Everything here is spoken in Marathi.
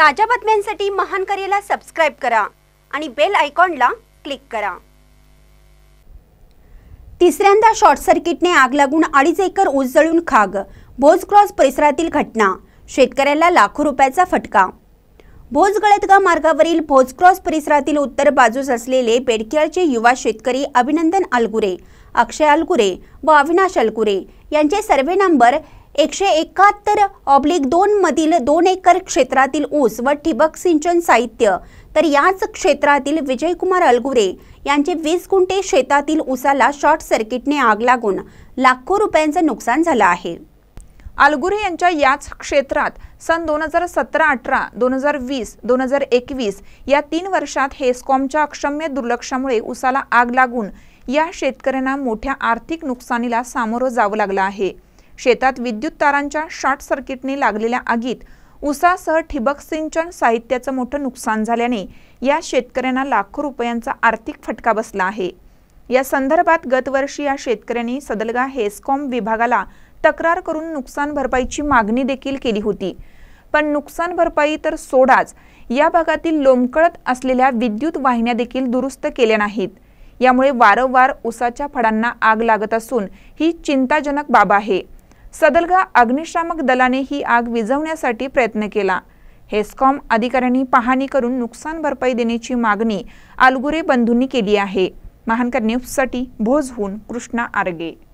ताज्या बातम्यांसाठी महान करेला सबस्क्राईब करा आणि बेल आयकॉनला क्लिक करा तिसऱ्यांदा शॉर्ट सर्किटने आग लागून अडीच एकर ऊस जळून खाग भोज क्रॉस परिसरातील घटना शेतकऱ्याला लाखो रुपयाचा फटका भोज गळतगा मार्गावरील भोज क्रॉस परिसरातील उत्तर बाजूस असलेले बेडकियाळचे युवा शेतकरी अभिनंदन अलगुरे अक्षय अलगुरे व अविनाश अलगुरे यांचे सर्वे नंबर एकशे एकाहत्तर ऑब्लिक मधील दोन एकर क्षेत्रातील ऊस व ठिबक सिंचन साहित्य तर याच क्षेत्रातील विजयकुमार अलगुरे यांचे वीस गुंटे शेतातील ऊसाला शॉर्ट सर्किटने आग लागून लाखो रुपयांचं नुकसान झालं आहे अलगुरे यांच्या याच क्षेत्रात सन दोन हजार सतरा अठरा दोन हजार वीस दोन हजार एकवीस या तीन वर्षात हेस्कॉमच्या अक्षम्य दुर्लक्षामुळे ऊसाला आग लागून या शेतकऱ्यांना मोठ्या आर्थिक नुकसानीला सामोरं जावं लागलं आहे शेतात विद्युत तारांच्या शॉर्ट सर्किटने लागलेल्या आगीत उसासह ठिबक सिंचन साहित्याचं मोठं नुकसान झाल्याने या शेतकऱ्यांना लाखो रुपयांचा आर्थिक फटका बसला आहे या संदर्भात गतवर्षी या शेतकऱ्यांनी सदलगा हेस्कॉम विभागाला तक्रार करून नुकसान भरपाईची मागणी देखील केली होती पण नुकसान भरपाई तर सोडाच या भागातील लोंबकळत असलेल्या विद्युत वाहिन्या देखील दुरुस्त केल्या नाहीत यामुळे वारंवार उसाच्या फडांना आग लागत असून ही चिंताजनक बाब आहे सदलगा अग्निशामक दलाने ही आग विझवण्यासाठी प्रयत्न केला हेस्कॉम अधिकाऱ्यांनी पाहणी करून नुकसान भरपाई देण्याची मागणी आलगुरे बंधूंनी केली आहे महानकर न्यूजसाठी भोजहून कृष्णा आरगे